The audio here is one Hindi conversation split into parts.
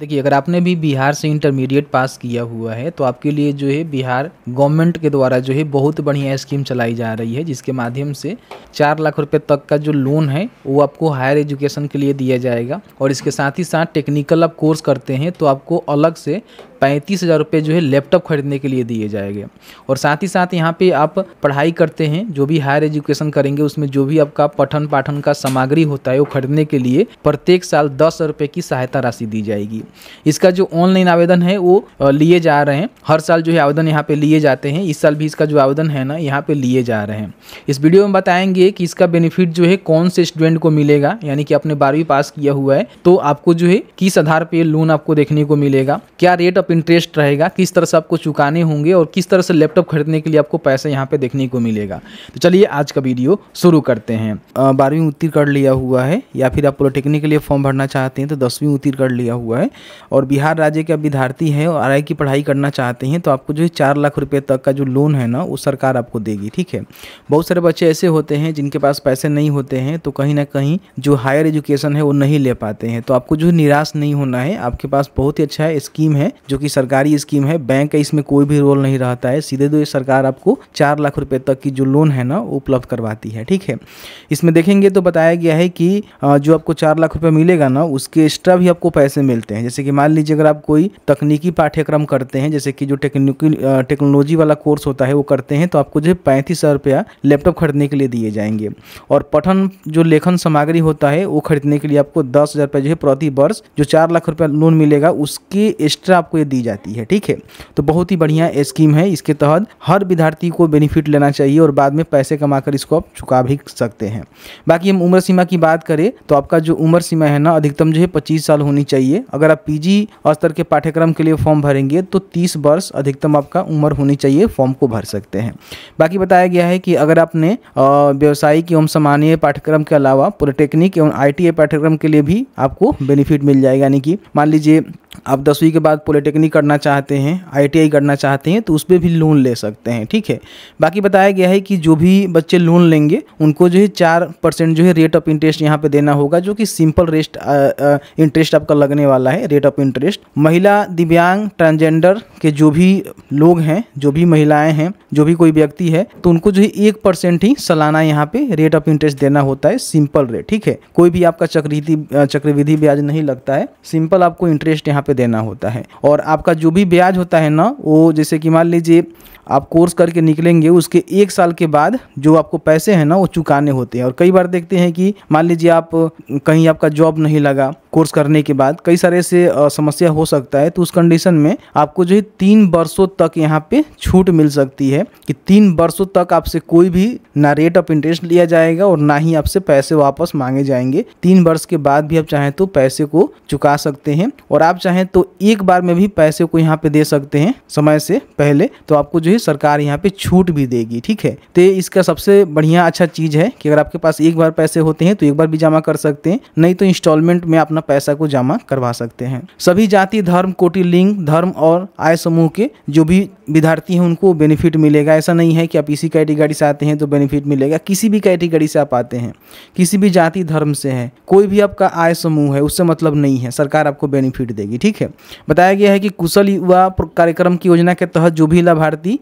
देखिए अगर आपने भी बिहार से इंटरमीडिएट पास किया हुआ है तो आपके लिए जो है बिहार गवर्नमेंट के द्वारा जो है बहुत बढ़िया स्कीम चलाई जा रही है जिसके माध्यम से चार लाख रुपए तक का जो लोन है वो आपको हायर एजुकेशन के लिए दिया जाएगा और इसके साथ ही साथ टेक्निकल आप कोर्स करते हैं तो आपको अलग से पैंतीस हज़ार रुपये जो है लैपटॉप खरीदने के लिए दिए जाएंगे और साथ ही साथ यहाँ पे आप पढ़ाई करते हैं जो भी हायर एजुकेशन करेंगे उसमें जो भी आपका पठन पाठन का सामग्री होता है वो खरीदने के लिए प्रत्येक साल दस रुपये की सहायता राशि दी जाएगी इसका जो ऑनलाइन आवेदन है वो लिए जा रहे हैं हर साल जो है आवेदन यहाँ पर लिए जाते हैं इस साल भी इसका जो आवेदन है ना यहाँ पर लिए जा रहे हैं इस वीडियो में बताएंगे कि इसका बेनिफिट जो है कौन से स्टूडेंट को मिलेगा यानी कि आपने बारहवीं पास किया हुआ है तो आपको जो है किस आधार पर लोन आपको देखने को मिलेगा क्या रेट आप इंटरेस्ट रहेगा किस तरह से आपको चुकाने होंगे और किस तरह से लैपटॉप खरीदने के लिए आपको पैसे यहाँ पे देखने को मिलेगा तो चलिए आज का वीडियो शुरू करते हैं बारहवीं उत्तीर्ण कर लिया हुआ है या फिर आप पॉलिटेक्निक के लिए फॉर्म भरना चाहते हैं तो दसवीं उत्तीर्ण कर लिया हुआ है और बिहार राज्य के विद्यार्थी हैं और आई की पढ़ाई करना चाहते हैं तो आपको जो है चार लाख रुपये तक का जो लोन है ना वो सरकार आपको देगी ठीक है बहुत सारे बच्चे ऐसे होते हैं जिनके पास पैसे नहीं होते हैं तो कहीं ना कहीं जो हायर एजुकेशन है वो नहीं ले पाते हैं तो आपको जो निराश नहीं होना है आपके पास बहुत ही अच्छा है स्कीम है जो कि सरकारी स्कीम है बैंक का इसमें कोई भी रोल नहीं रहता है सीधे तो ये सरकार आपको चार लाख रुपए तक की जो लोन है ना उपलब्ध करवाती है ठीक है इसमें देखेंगे तो बताया गया है कि जो आपको चार लाख रुपये मिलेगा ना उसके एक्स्ट्रा भी आपको पैसे मिलते हैं जैसे कि मान लीजिए अगर आप कोई तकनीकी पाठ्यक्रम करते हैं जैसे कि जो टेक्निकल टेक्नोलॉजी वाला कोर्स होता है वो करते हैं तो आपको जो है पैंतीस हज़ार रुपया लैपटॉप खरीदने के लिए दिए जाएंगे और पठन जो लेखन सामग्री होता है वो खरीदने के लिए आपको दस हज़ार रुपया जो है प्रति वर्ष जो चार लाख रुपया लोन मिलेगा उसके एक्स्ट्रा आपको ये दी जाती है ठीक है तो बहुत ही बढ़िया स्कीम है इसके तहत हर विद्यार्थी को बेनिफिट लेना चाहिए और बाद में पैसे कमाकर इसको आप चुका भी सकते हैं बाकी हम उम्र सीमा की बात करें तो आपका जो उम्र सीमा है ना अधिकतम जो है पच्चीस साल होनी चाहिए अगर आप पी स्तर के पाठ्यक्रम के लिए फॉर्म भरेंगे तो तीस वर्ष अधिकतम आपका उम्र होनी चाहिए फॉर्म को भर सकते हैं बाकी बताया गया है कि अगर आपने व्यवसायिक एवं सामान्य पाठ्यक्रम के अलावा पॉलिटेक्निक एवं आई पाठ्यक्रम के लिए भी आपको बेनिफिट मिल जाएगा यानी कि मान लीजिए आप दसवीं के बाद पॉलिटेक्निक करना चाहते हैं आईटीआई करना चाहते हैं तो उस पर भी लोन ले सकते हैं ठीक है बाकी बताया गया है कि जो भी बच्चे लोन लेंगे उनको जो है चार परसेंट जो है रेट ऑफ इंटरेस्ट यहाँ पे देना होगा जो कि सिंपल रेस्ट इंटरेस्ट आपका लगने वाला है रेट ऑफ इंटरेस्ट महिला दिव्यांग ट्रांसजेंडर के जो भी लोग हैं जो भी महिलाएं हैं जो भी कोई व्यक्ति है तो उनको जो है एक परसेंट ही सालाना यहाँ पे रेट ऑफ इंटरेस्ट देना होता है सिंपल रेट ठीक है कोई भी आपका चक्रवृद्धि चक्रविधि ब्याज नहीं लगता है सिंपल आपको इंटरेस्ट यहाँ यहाँ पे देना होता है और आपका जो भी ब्याज होता है ना वो जैसे कि मान लीजिए आप कोर्स करके निकलेंगे उसके एक साल के बाद जो आपको पैसे हैं ना वो चुकाने होते हैं और कई बार देखते हैं कि मान लीजिए आप कहीं आपका जॉब नहीं लगा कोर्स करने के बाद कई सारे से समस्या हो सकता है तो उस कंडीशन में आपको जो है तीन वर्षों तक यहाँ पे छूट मिल सकती है कि तीन वर्षों तक आपसे कोई भी ना रेट ऑफ इंटरेस्ट लिया जाएगा और ना ही आपसे पैसे वापस मांगे जाएंगे तीन वर्ष के बाद भी आप चाहें तो पैसे को चुका सकते हैं और आप चाहें तो एक बार में भी पैसे को यहाँ पे दे सकते हैं समय से पहले तो आपको जो है सरकार यहाँ पे छूट भी देगी ठीक है तो इसका सबसे बढ़िया अच्छा चीज़ है कि अगर आपके पास एक बार पैसे होते हैं तो एक बार भी जमा कर सकते हैं नहीं तो इंस्टॉलमेंट में अपना पैसा को जमा करवा सकते हैं सभी जाति धर्म कोटि लिंग धर्म और आय समूह के जो भी विद्यार्थी हैं उनको बेनिफिट मिलेगा ऐसा नहीं है कि आप इसी कैटेगरी से आते हैं तो बेनिफिट मिलेगा किसी भी कैटेगरी से आप आते हैं किसी भी जाति धर्म से है कोई भी आपका आय समूह है उससे मतलब नहीं है सरकार आपको बेनिफिट देगी ठीक है बताया गया है कि कुशल युवा कार्यक्रम की योजना के तहत जो भी लाभार्थी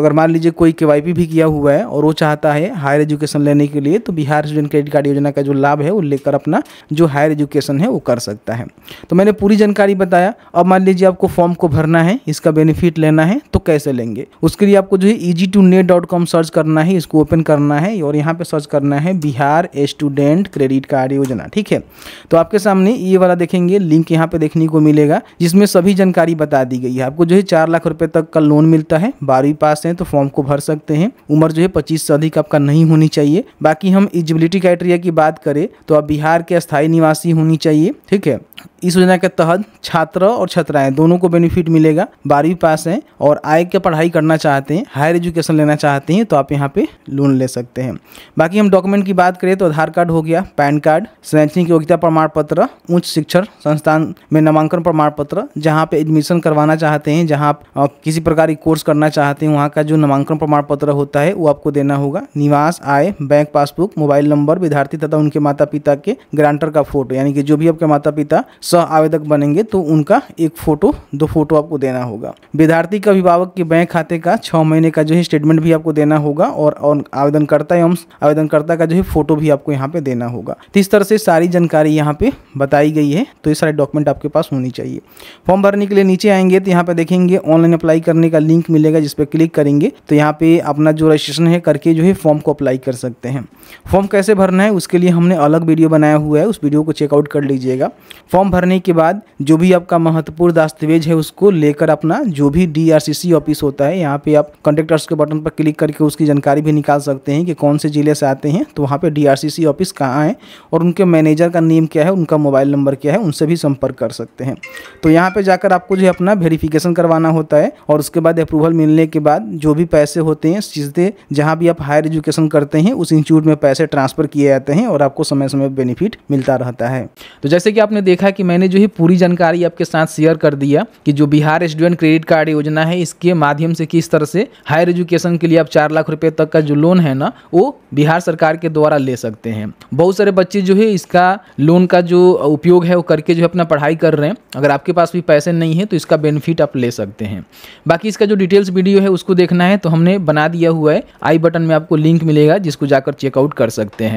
अगर मान लीजिए कोई के भी किया हुआ है और वो चाहता है हायर एजुकेशन लेने के लिए तो बिहार स्टूडेंट क्रेडिट कार्ड योजना का जो लाभ है वो लेकर अपना जो हायर एजुकेशन एप्लीकेशन है वो कर सकता है तो मैंने पूरी जानकारी बताया अब मान लीजिए आपको फॉर्म को भरना है इसका बेनिफिट लेना है तो कैसे लेंगे उसके लिए आपको जो है easy to net dot com search करना है इसको ओपन करना है और यहाँ पर सर्च करना है बिहार स्टूडेंट क्रेडिट कार्ड योजना ठीक है तो आपके सामने ये वाला देखेंगे लिंक यहाँ पर देखने को मिलेगा जिसमें सभी जानकारी बता दी गई है आपको जो है चार लाख रुपये तक का लोन मिलता है बारहवीं पास हैं तो फॉर्म को भर सकते हैं उम्र जो है पच्चीस से अधिक आपका नहीं होनी चाहिए बाकी हम एलिजिबिलिटी क्राइटेरिया की बात करें तो आप बिहार के स्थायी निवासी होने होनी चाहिए ठीक है इस योजना के तहत छात्र और छात्राएं दोनों को बेनिफिट मिलेगा बारहवीं पास हैं और आय के पढ़ाई करना चाहते हैं हायर एजुकेशन लेना चाहते हैं तो आप यहाँ पे लोन ले सकते हैं बाकी हम डॉक्यूमेंट की बात करें तो आधार कार्ड हो गया पैन कार्ड शैक्षणिक योग्यता प्रमाण पत्र उच्च शिक्षण संस्थान में नामांकन प्रमाण पत्र जहाँ पे एडमिशन करवाना चाहते हैं जहाँ आप किसी प्रकार की कोर्स करना चाहते हैं वहाँ का जो नामांकन प्रमाण पत्र होता है वो आपको देना होगा निवास आय बैंक पासबुक मोबाइल नंबर विद्यार्थी तथा उनके माता पिता के ग्रांटर का फोटो यानी बनेंगे जो भी आपके माता पिता सह आवेदक बनेंगे तो उनका एक फोटो दो फोटो आपको देना होगा विद्यार्थी के अभिभावक के बैंक खाते का छह महीने का जो है स्टेटमेंट भी आपको देना होगा और, और आवेदनकर्ता एवं आवेदनकर्ता का जो है फोटो भी आपको यहाँ पे देना होगा तो इस तरह से सारी जानकारी यहाँ पे बताई गई है तो ये सारे डॉक्यूमेंट आपके पास होनी चाहिए फॉर्म भरने के लिए नीचे आएंगे तो यहाँ पे देखेंगे ऑनलाइन अप्लाई करने का लिंक मिलेगा जिस पर क्लिक करेंगे तो यहाँ पे अपना जो रजिस्ट्रेशन है करके जो है फॉर्म को अप्लाई कर सकते हैं फॉर्म कैसे भरना है उसके लिए हमने अलग वीडियो बनाया हुआ है उस वीडियो को चेकआउट डाउनलोड कर लीजिएगा फॉर्म भरने के बाद जो भी आपका महत्वपूर्ण दस्तावेज है उसको लेकर अपना जो भी डी ऑफिस होता है यहाँ पे आप कंडक्टर्स के बटन पर क्लिक करके उसकी जानकारी भी निकाल सकते हैं कि कौन से ज़िले से आते हैं तो वहाँ पर डी ऑफिस कहाँ है और उनके मैनेजर का नेम क्या है उनका मोबाइल नंबर क्या है उनसे भी संपर्क कर सकते हैं तो यहाँ पर जाकर आपको जो है अपना वेरिफिकेशन करवाना होता है और उसके बाद अप्रूवल मिलने के बाद जो भी पैसे होते हैं सीधे जहाँ भी आप हायर एजुकेशन करते हैं उस इंस्टीट्यूट में पैसे ट्रांसफ़र किए जाते हैं और आपको समय समय बेनिफिट मिलता रहता है तो जैसे कि आपने देखा कि मैंने जो है पूरी जानकारी आपके साथ शेयर कर दिया कि जो बिहार स्टूडेंट क्रेडिट कार्ड योजना है इसके माध्यम से किस तरह से हायर एजुकेशन के लिए आप चार लाख रुपये तक का जो लोन है ना वो बिहार सरकार के द्वारा ले सकते हैं बहुत सारे बच्चे जो है इसका लोन का जो उपयोग है वो करके जो है अपना पढ़ाई कर रहे हैं अगर आपके पास भी पैसे नहीं है तो इसका बेनिफिट आप ले सकते हैं बाकी इसका जो डिटेल्स वीडियो है उसको देखना है तो हमने बना दिया हुआ है आई बटन में आपको लिंक मिलेगा जिसको जाकर चेकआउट कर सकते हैं